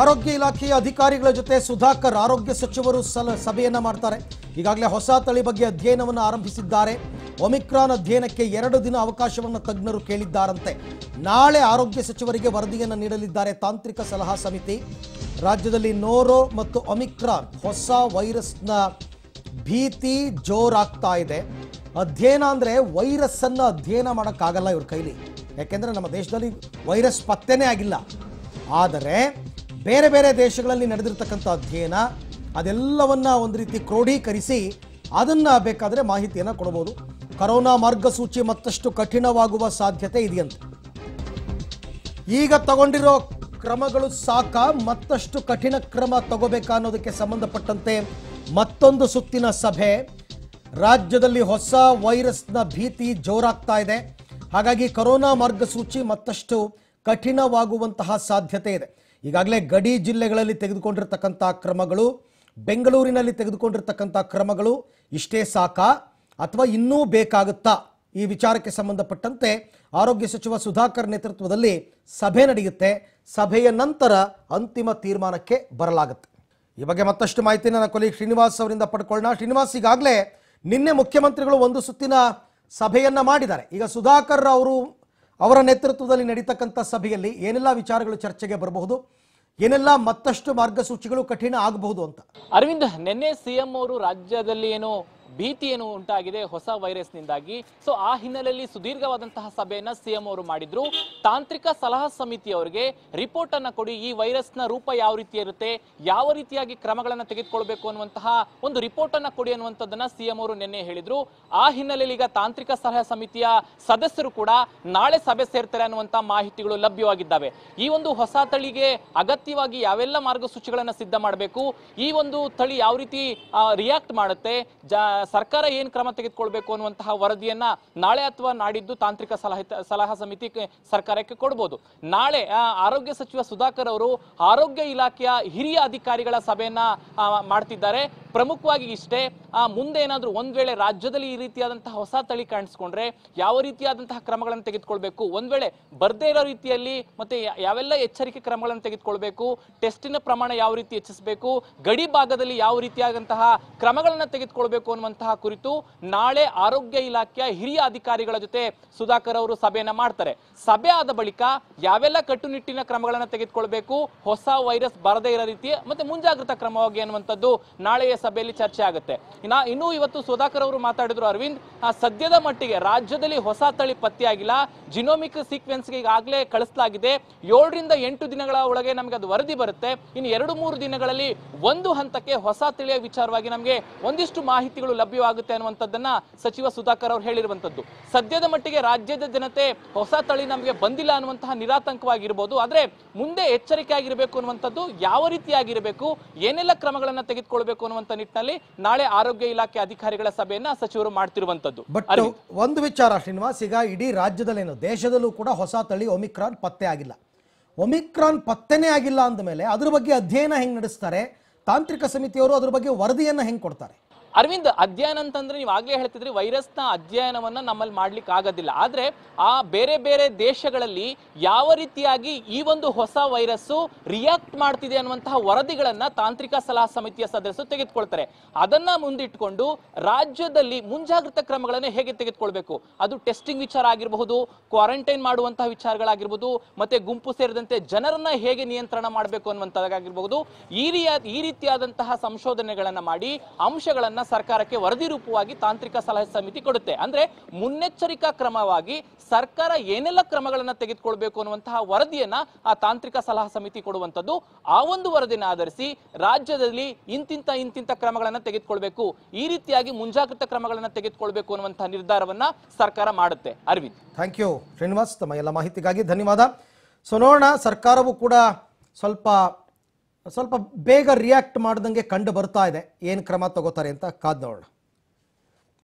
ಆರೋಗ್ಯ ಇಲಾಖೆಯ ಅಧಿಕಾರಿಗಳ ಜೊತೆ ಸುಧಾಕರ್ ಆರೋಗ್ಯ ಸಚಿವರು ಸಲ ಸಭೆಯನ್ನ ಮಾಡ್ತಾರೆ ಈಗಾಗಲೇ ಹೊಸ ತಳಿ ಬಗ್ಗೆ ಅಧ್ಯಯನವನ್ನು ಆರಂಭಿಸಿದ್ದಾರೆ ಒಮಿಕ್ರಾನ್ ಅಧ್ಯಯನಕ್ಕೆ ಎರಡು ದಿನ ಅವಕಾಶವನ್ನು ತಜ್ಞರು ಕೇಳಿದ್ದಾರಂತೆ ನಾಳೆ ಆರೋಗ್ಯ ಸಚಿವರಿಗೆ ವರದಿಯನ್ನು ನೀಡಲಿದ್ದಾರೆ ತಾಂತ್ರಿಕ ಸಲಹಾ ಸಮಿತಿ ರಾಜ್ಯದಲ್ಲಿ ನೋರೋ ಮತ್ತು ಒಮಿಕ್ರಾನ್ ಹೊಸ ವೈರಸ್ನ ಭೀತಿ ಜೋರಾಗ್ತಾ ಇದೆ ಅಧ್ಯಯನ ಅಂದರೆ ವೈರಸ್ಸನ್ನು ಅಧ್ಯಯನ ಮಾಡೋಕ್ಕಾಗಲ್ಲ ಇವ್ರ ಕೈಲಿ ಯಾಕೆಂದರೆ ನಮ್ಮ ದೇಶದಲ್ಲಿ ವೈರಸ್ ಪತ್ತೆನೇ ಆಗಿಲ್ಲ ಆದರೆ ಬೇರೆ ಬೇರೆ ದೇಶಗಳಲ್ಲಿ ನಡೆದಿರ್ತಕ್ಕಂಥ ಅಧ್ಯಯನ ಅದೆಲ್ಲವನ್ನು ಒಂದು ರೀತಿ ಕ್ರೋಢೀಕರಿಸಿ ಅದನ್ನು ಬೇಕಾದರೆ ಮಾಹಿತಿಯನ್ನು ಕೊಡಬಹುದು ಕರೋನಾ ಮಾರ್ಗಸೂಚಿ ಮತ್ತಷ್ಟು ಕಠಿಣವಾಗುವ ಸಾಧ್ಯತೆ ಇದೆಯಂತೆ ಈಗ ತಗೊಂಡಿರೋ ಕ್ರಮಗಳು ಸಾಕ ಮತ್ತಷ್ಟು ಕಠಿಣ ಕ್ರಮ ತಗೋಬೇಕಾ ಅನ್ನೋದಕ್ಕೆ ಸಂಬಂಧಪಟ್ಟಂತೆ ಮತ್ತೊಂದು ಸುತ್ತಿನ ಸಭೆ ರಾಜ್ಯದಲ್ಲಿ ಹೊಸ ವೈರಸ್ನ ಭೀತಿ ಜೋರಾಗ್ತಾ ಇದೆ ಹಾಗಾಗಿ ಕರೋನಾ ಮಾರ್ಗಸೂಚಿ ಮತ್ತಷ್ಟು ಕಠಿಣವಾಗುವಂತಹ ಸಾಧ್ಯತೆ ಇದೆ ಈಗಾಗಲೇ ಗಡಿ ಜಿಲ್ಲೆಗಳಲ್ಲಿ ತೆಗೆದುಕೊಂಡಿರ್ತಕ್ಕಂಥ ಕ್ರಮಗಳು ಬೆಂಗಳೂರಿನಲ್ಲಿ ತೆಗೆದುಕೊಂಡಿರ್ತಕ್ಕಂಥ ಕ್ರಮಗಳು ಇಷ್ಟೇ ಸಾಕಾ ಅಥವಾ ಇನ್ನೂ ಬೇಕಾಗುತ್ತಾ ಈ ವಿಚಾರಕ್ಕೆ ಸಂಬಂಧಪಟ್ಟಂತೆ ಆರೋಗ್ಯ ಸಚಿವ ಸುಧಾಕರ್ ನೇತೃತ್ವದಲ್ಲಿ ಸಭೆ ನಡೆಯುತ್ತೆ ಸಭೆಯ ನಂತರ ಅಂತಿಮ ತೀರ್ಮಾನಕ್ಕೆ ಬರಲಾಗುತ್ತೆ ಈ ಬಗ್ಗೆ ಮತ್ತಷ್ಟು ಮಾಹಿತಿ ನನ್ನ ಕೊಲೀಗ್ ಶ್ರೀನಿವಾಸ್ ಅವರಿಂದ ಪಡ್ಕೊಳ್ಳೋಣ ಶ್ರೀನಿವಾಸ್ ಈಗಾಗಲೇ ನಿನ್ನೆ ಮುಖ್ಯಮಂತ್ರಿಗಳು ಒಂದು ಸುತ್ತಿನ ಸಭೆಯನ್ನ ಮಾಡಿದ್ದಾರೆ ಈಗ ಸುಧಾಕರ್ ಅವರು ಅವರ ನೇತೃತ್ವದಲ್ಲಿ ನಡೀತಕ್ಕಂಥ ಸಭೆಯಲ್ಲಿ ಏನೆಲ್ಲ ವಿಚಾರಗಳು ಚರ್ಚೆಗೆ ಬರಬಹುದು ಏನೆಲ್ಲ ಮತ್ತಷ್ಟು ಮಾರ್ಗಸೂಚಿಗಳು ಕಠಿಣ ಆಗಬಹುದು ಅಂತ ಅರವಿಂದ್ ನಿನ್ನೆ ಸಿಎಂ ಅವರು ರಾಜ್ಯದಲ್ಲಿ ಏನು ಭೀತಿ ಉಂಟಾಗಿದೆ ಹೊಸ ನಿಂದಾಗಿ ಸೊ ಆ ಹಿನ್ನೆಲೆಯಲ್ಲಿ ಸುದೀರ್ಘವಾದಂತಹ ಸಭೆಯನ್ನ ಸಿಎಂ ಅವರು ಮಾಡಿದ್ರು ತಾಂತ್ರಿಕ ಸಲಹಾ ಸಮಿತಿ ಅವರಿಗೆ ರಿಪೋರ್ಟ್ ಅನ್ನ ಕೊಡಿ ಈ ವೈರಸ್ನ ರೂಪ ಯಾವ ರೀತಿ ಇರುತ್ತೆ ಯಾವ ರೀತಿಯಾಗಿ ಕ್ರಮಗಳನ್ನು ತೆಗೆದುಕೊಳ್ಬೇಕು ಅನ್ನುವಂತಹ ಒಂದು ರಿಪೋರ್ಟ್ ಅನ್ನ ಕೊಡಿ ಅನ್ನುವಂಥದ್ದನ್ನ ಸಿಎಂ ಅವರು ನಿನ್ನೆ ಹೇಳಿದ್ರು ಆ ಹಿನ್ನೆಲೆಯಲ್ಲಿ ಈಗ ತಾಂತ್ರಿಕ ಸಲಹಾ ಸಮಿತಿಯ ಸದಸ್ಯರು ಕೂಡ ನಾಳೆ ಸಭೆ ಸೇರ್ತಾರೆ ಅನ್ನುವಂತಹ ಮಾಹಿತಿಗಳು ಲಭ್ಯವಾಗಿದ್ದಾವೆ ಈ ಒಂದು ಹೊಸ ತಳಿಗೆ ಅಗತ್ಯವಾಗಿ ಯಾವೆಲ್ಲ ಮಾರ್ಗಸೂಚಿಗಳನ್ನು ಸಿದ್ಧ ಮಾಡಬೇಕು ಈ ಒಂದು ತಳಿ ಯಾವ ರೀತಿ ರಿಯಾಕ್ಟ್ ಮಾಡುತ್ತೆ ಸರ್ಕಾರ ಏನು ಕ್ರಮ ತೆಗೆದುಕೊಳ್ಬೇಕು ಅನ್ನುವಂತಹ ವರದಿಯನ್ನ ನಾಳೆ ಅಥವಾ ನಾಡಿದ್ದು ತಾಂತ್ರಿಕ ಸಲಹೆ ಸಲಹಾ ಸಮಿತಿ ಸರ್ಕಾರಕ್ಕೆ ಕೊಡ್ಬೋದು ನಾಳೆ ಆರೋಗ್ಯ ಸಚಿವ ಸುಧಾಕರ್ ಅವರು ಆರೋಗ್ಯ ಇಲಾಖೆಯ ಹಿರಿಯ ಅಧಿಕಾರಿಗಳ ಸಭೆಯನ್ನ ಮಾಡ್ತಿದ್ದಾರೆ ಪ್ರಮುಖವಾಗಿ ಇಷ್ಟೇ ಆ ಮುಂದೆ ಏನಾದರೂ ಒಂದ್ ವೇಳೆ ರಾಜ್ಯದಲ್ಲಿ ಈ ರೀತಿಯಾದಂತಹ ಹೊಸ ತಳಿ ಕಾಣಿಸ್ಕೊಂಡ್ರೆ ಯಾವ ರೀತಿಯಾದಂತಹ ಕ್ರಮಗಳನ್ನು ತೆಗೆದುಕೊಳ್ಬೇಕು ಒಂದ್ ವೇಳೆ ಬರ್ದೇ ಇರೋ ರೀತಿಯಲ್ಲಿ ಮತ್ತೆ ಯಾವೆಲ್ಲ ಎಚ್ಚರಿಕೆ ಕ್ರಮಗಳನ್ನು ತೆಗೆದುಕೊಳ್ಬೇಕು ಟೆಸ್ಟಿನ ಪ್ರಮಾಣ ಯಾವ ರೀತಿ ಹೆಚ್ಚಿಸಬೇಕು ಗಡಿ ಭಾಗದಲ್ಲಿ ಯಾವ ರೀತಿಯಾದಂತಹ ಕ್ರಮಗಳನ್ನು ತೆಗೆದುಕೊಳ್ಬೇಕು ಅನ್ನುವಂತಹ ಕುರಿತು ನಾಳೆ ಆರೋಗ್ಯ ಇಲಾಖೆಯ ಹಿರಿಯ ಅಧಿಕಾರಿಗಳ ಜೊತೆ ಸುಧಾಕರ್ ಅವರು ಸಭೆಯನ್ನ ಮಾಡ್ತಾರೆ ಸಭೆ ಆದ ಬಳಿಕ ಯಾವೆಲ್ಲ ಕಟ್ಟುನಿಟ್ಟಿನ ಕ್ರಮಗಳನ್ನು ತೆಗೆದುಕೊಳ್ಬೇಕು ಹೊಸ ವೈರಸ್ ಬರದೇ ಇರೋ ರೀತಿ ಮತ್ತೆ ಮುಂಜಾಗ್ರತಾ ಕ್ರಮವಾಗಿ ಅನ್ನುವಂಥದ್ದು ನಾಳೆಯ ಸಭೆಯಲ್ಲಿ ಚರ್ಚೆ ಆಗುತ್ತೆ ಇನ್ನು ಇನ್ನೂ ಇವತ್ತು ಸುಧಾಕರ್ ಅವರು ಮಾತಾಡಿದ್ರು ಅರವಿಂದ್ ಸದ್ಯದ ಮಟ್ಟಿಗೆ ರಾಜ್ಯದಲ್ಲಿ ಹೊಸ ತಳಿ ಪತ್ತೆಯಾಗಿಲ್ಲ ಜಿನೋಮಿಕ್ ಸೀಕ್ವೆನ್ಸ್ಗೆ ಈಗಾಗಲೇ ಕಳಿಸಲಾಗಿದೆ ಏಳರಿಂದ ಎಂಟು ದಿನಗಳ ಒಳಗೆ ನಮಗೆ ಅದು ವರದಿ ಬರುತ್ತೆ ಇನ್ನು ಎರಡು ಮೂರು ದಿನಗಳಲ್ಲಿ ಒಂದು ಹಂತಕ್ಕೆ ಹೊಸ ತಳಿಯ ವಿಚಾರವಾಗಿ ನಮಗೆ ಒಂದಿಷ್ಟು ಮಾಹಿತಿಗಳು ಲಭ್ಯವಾಗುತ್ತೆ ಅನ್ನುವಂಥದ್ದನ್ನ ಸಚಿವ ಸುಧಾಕರ್ ಅವರು ಹೇಳಿರುವಂತದ್ದು ಸದ್ಯದ ಮಟ್ಟಿಗೆ ರಾಜ್ಯದ ಜನತೆ ಹೊಸ ತಳಿ ನಮಗೆ ಬಂದಿಲ್ಲ ಅನ್ನುವಂತಹ ನಿರಾತಂಕವಾಗಿರ್ಬೋದು ಆದರೆ ಮುಂದೆ ಎಚ್ಚರಿಕೆ ಆಗಿರಬೇಕು ಅನ್ನುವಂಥದ್ದು ಯಾವ ರೀತಿಯಾಗಿರಬೇಕು ಏನೆಲ್ಲ ಕ್ರಮಗಳನ್ನು ತೆಗೆದುಕೊಳ್ಬೇಕು ಅನ್ನುವಂಥ ನಿಟ್ಟಿನಲ್ಲಿ ನಾಳೆ ಆರೋಗ್ಯ ಇಲಾಖೆ ಅಧಿಕಾರಿಗಳ ಸಭೆಯನ್ನ ಸಚಿವರು ಮಾಡ್ತಿರುವಂತದ್ದು ಬಟ್ ಒಂದು ವಿಚಾರ ಶ್ರೀನಿವಾಸ್ ಈಗ ಇಡೀ ರಾಜ್ಯದಲ್ಲೇನು ದೇಶದಲ್ಲೂ ಕೂಡ ಹೊಸ ತಳಿ ಒಮಿಕ್ರಾನ್ ಪತ್ತೆ ಆಗಿಲ್ಲ ಒಮಿಕ್ರಾನ್ ಪತ್ತೆನೇ ಆಗಿಲ್ಲ ಅಂದ ಮೇಲೆ ಅದ್ರ ಬಗ್ಗೆ ಅಧ್ಯಯನ ಹೆಂಗ್ ನಡೆಸ್ತಾರೆ ತಾಂತ್ರಿಕ ಸಮಿತಿಯವರು ಅದ್ರ ಬಗ್ಗೆ ವರದಿಯನ್ನ ಹೆಂಗ್ ಕೊಡ್ತಾರೆ ಅರವಿಂದ್ ಅಧ್ಯಯನ ಅಂತಂದ್ರೆ ನೀವು ಆಗ್ಲೇ ಹೇಳ್ತಿದ್ರಿ ವೈರಸ್ನ ಅಧ್ಯಯನವನ್ನ ನಮ್ಮಲ್ಲಿ ಮಾಡ್ಲಿಕ್ಕೆ ಆಗೋದಿಲ್ಲ ಆದ್ರೆ ಆ ಬೇರೆ ಬೇರೆ ದೇಶಗಳಲ್ಲಿ ಯಾವ ರೀತಿಯಾಗಿ ಈ ಒಂದು ಹೊಸ ವೈರಸ್ ರಿಯಾಕ್ಟ್ ಮಾಡ್ತಿದೆ ಅನ್ನುವಂತಹ ವರದಿಗಳನ್ನ ತಾಂತ್ರಿಕ ಸಲಹಾ ಸಮಿತಿಯ ಸದಸ್ಯರು ತೆಗೆದುಕೊಳ್ತಾರೆ ಅದನ್ನ ಮುಂದಿಟ್ಕೊಂಡು ರಾಜ್ಯದಲ್ಲಿ ಮುಂಜಾಗ್ರತಾ ಕ್ರಮಗಳನ್ನು ಹೇಗೆ ತೆಗೆದುಕೊಳ್ಬೇಕು ಅದು ಟೆಸ್ಟಿಂಗ್ ವಿಚಾರ ಆಗಿರಬಹುದು ಕ್ವಾರಂಟೈನ್ ಮಾಡುವಂತಹ ವಿಚಾರಗಳಾಗಿರ್ಬೋದು ಮತ್ತೆ ಗುಂಪು ಸೇರಿದಂತೆ ಜನರನ್ನ ಹೇಗೆ ನಿಯಂತ್ರಣ ಮಾಡಬೇಕು ಅನ್ನುವಂಥದ್ದಾಗಿರ್ಬಹುದು ಈ ರೀ ಈ ರೀತಿಯಾದಂತಹ ಸಂಶೋಧನೆಗಳನ್ನ ಮಾಡಿ ಅಂಶಗಳನ್ನು ಸರ್ಕಾರಕ್ಕೆ ವರದಿ ರೂಪವಾಗಿ ತಾಂತ್ರಿಕ ಸಲಹೆ ಸಮಿತಿ ಕೊಡುತ್ತೆ ಅಂದ್ರೆ ಮುನ್ನೆಚ್ಚರಿಕಾ ಕ್ರಮವಾಗಿ ಸರ್ಕಾರ ಏನೆಲ್ಲ ಕ್ರಮಗಳನ್ನು ತೆಗೆದುಕೊಳ್ಬೇಕು ಅನ್ನುವಂತಹ ವರದಿಯನ್ನ ಆ ತಾಂತ್ರಿಕ ಸಲಹಾ ಸಮಿತಿ ಕೊಡುವಂಥದ್ದು ಆ ಒಂದು ವರದಿನ ಆಧರಿಸಿ ರಾಜ್ಯದಲ್ಲಿ ಇಂತಿಂತ ಇಂತಿಂತ ಕ್ರಮಗಳನ್ನು ತೆಗೆದುಕೊಳ್ಬೇಕು ಈ ರೀತಿಯಾಗಿ ಮುಂಜಾಗ್ರತಾ ಕ್ರಮಗಳನ್ನು ತೆಗೆದುಕೊಳ್ಬೇಕು ಅನ್ನುವಂತಹ ನಿರ್ಧಾರವನ್ನ ಸರ್ಕಾರ ಮಾಡುತ್ತೆ ಅರವಿಂದ್ ಥ್ಯಾಂಕ್ ಯು ಶ್ರೀನಿವಾಸ್ ತಮ್ಮ ಎಲ್ಲ ಮಾಹಿತಿಗಾಗಿ ಧನ್ಯವಾದ ಸೊ ನೋಡೋಣ ಸರ್ಕಾರವು ಕೂಡ ಸ್ವಲ್ಪ ಸ್ವಲ್ಪ ಬೇಗ ರಿಯಾಕ್ಟ್ ಮಾಡ್ದಂಗೆ ಕಂಡು ಬರ್ತಾ ಇದೆ ಏನು ಕ್ರಮ ತಗೋತಾರೆ ಅಂತ ಕಾದ್ ನೋಡೋಣ